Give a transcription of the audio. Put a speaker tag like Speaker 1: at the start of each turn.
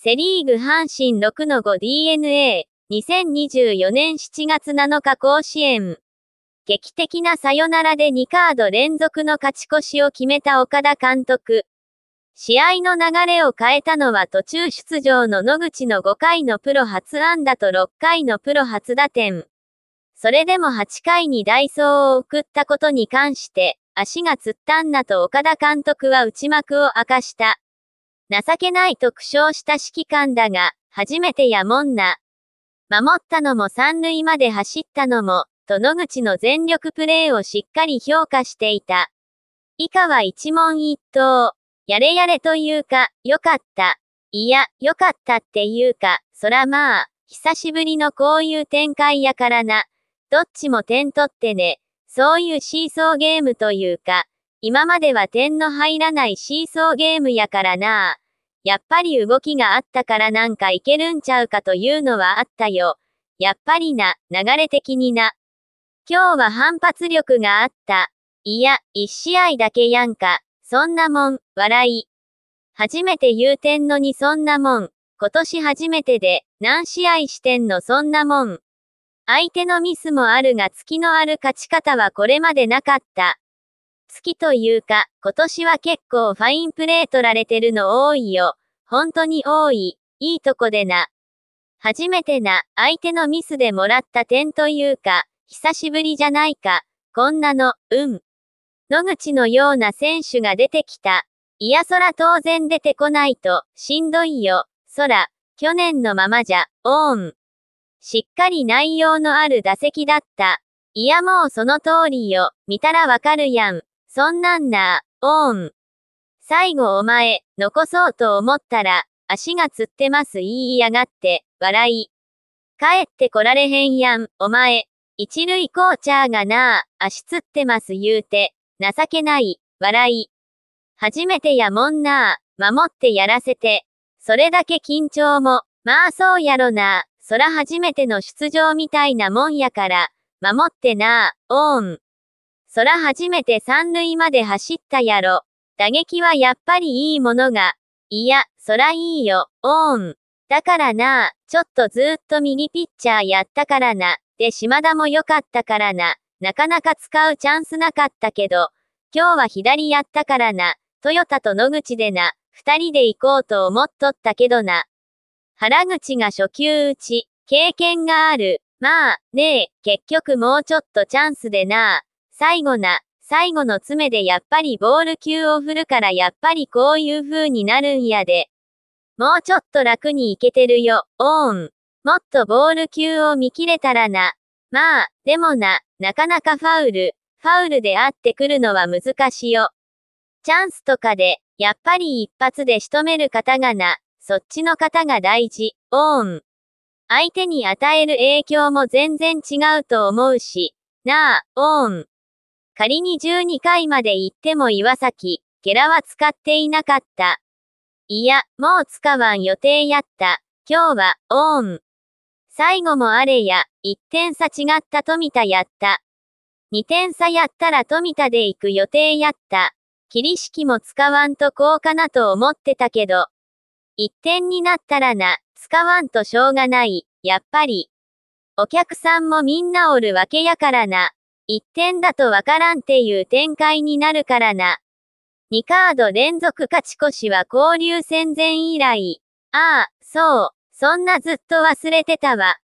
Speaker 1: セリーグ阪神6の 5DNA、2024年7月7日甲子園。劇的なサヨナラで2カード連続の勝ち越しを決めた岡田監督。試合の流れを変えたのは途中出場の野口の5回のプロ初安打と6回のプロ初打点。それでも8回にダイソーを送ったことに関して、足がつったんだと岡田監督は内幕を明かした。情けないと苦笑した指揮官だが、初めてやもんな。守ったのも三塁まで走ったのも、と野口の全力プレーをしっかり評価していた。以下は一問一答。やれやれというか、よかった。いや、よかったっていうか、そらまあ、久しぶりのこういう展開やからな。どっちも点取ってね。そういうシーソーゲームというか、今までは点の入らないシーソーゲームやからなやっぱり動きがあったからなんかいけるんちゃうかというのはあったよ。やっぱりな、流れ的にな。今日は反発力があった。いや、一試合だけやんか。そんなもん、笑い。初めて言うてんのにそんなもん。今年初めてで、何試合してんのそんなもん。相手のミスもあるが月のある勝ち方はこれまでなかった。きというか、今年は結構ファインプレー取られてるの多いよ。本当に多い。いいとこでな。初めてな、相手のミスでもらった点というか、久しぶりじゃないか。こんなの、うん。野口のような選手が出てきた。いやそら当然出てこないと、しんどいよ。そら、去年のままじゃ、オーン。しっかり内容のある打席だった。いやもうその通りよ、見たらわかるやん。そんなんな、オーン。最後お前、残そうと思ったら、足がつってます言いやがって、笑い。帰ってこられへんやん、お前。一塁コーチャーがなあ、足つってます言うて、情けない、笑い。初めてやもんなあ、守ってやらせて。それだけ緊張も、まあそうやろなあ、そら初めての出場みたいなもんやから、守ってなあ、オーン。そら初めて三塁まで走ったやろ。打撃はやっぱりいいものが。いや、そらいいよ、オーン。だからなちょっとずっと右ピッチャーやったからな。で、島田も良かったからな。なかなか使うチャンスなかったけど、今日は左やったからな。トヨタと野口でな、二人で行こうと思っとったけどな。原口が初級打ち、経験がある。まあ、ねえ、結局もうちょっとチャンスでな最後な、最後の詰めでやっぱりボール球を振るからやっぱりこういう風になるんやで。もうちょっと楽にいけてるよ、オーン。もっとボール球を見切れたらな。まあ、でもな、なかなかファウル、ファウルであってくるのは難しよ。チャンスとかで、やっぱり一発で仕留める方がな、そっちの方が大事、オーン。相手に与える影響も全然違うと思うし、なあ、オーン。仮に12回まで行っても岩崎、ゲラは使っていなかった。いや、もう使わん予定やった。今日は、オーン。最後もあれや、1点差違った富田やった。2点差やったら富田で行く予定やった。霧式も使わんとこうかなと思ってたけど。1点になったらな、使わんとしょうがない、やっぱり。お客さんもみんなおるわけやからな。1点だとわからんっていう展開になるからな。2カード連続勝ち越しは交流戦前以来。ああ、そう、そんなずっと忘れてたわ。